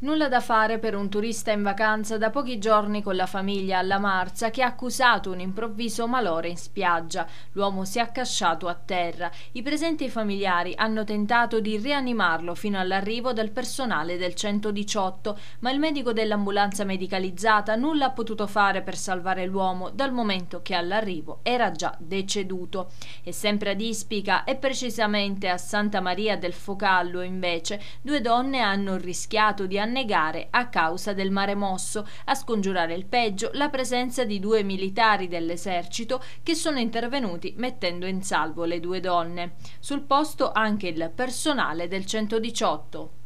Nulla da fare per un turista in vacanza da pochi giorni con la famiglia alla Marza che ha accusato un improvviso malore in spiaggia. L'uomo si è accasciato a terra. I presenti familiari hanno tentato di rianimarlo fino all'arrivo del personale del 118, ma il medico dell'ambulanza medicalizzata nulla ha potuto fare per salvare l'uomo dal momento che all'arrivo era già deceduto. E sempre ad Ispica e precisamente a Santa Maria del Focallo invece, due donne hanno rischiato di andare annegare a causa del mare mosso. A scongiurare il peggio, la presenza di due militari dell'esercito che sono intervenuti mettendo in salvo le due donne. Sul posto anche il personale del 118.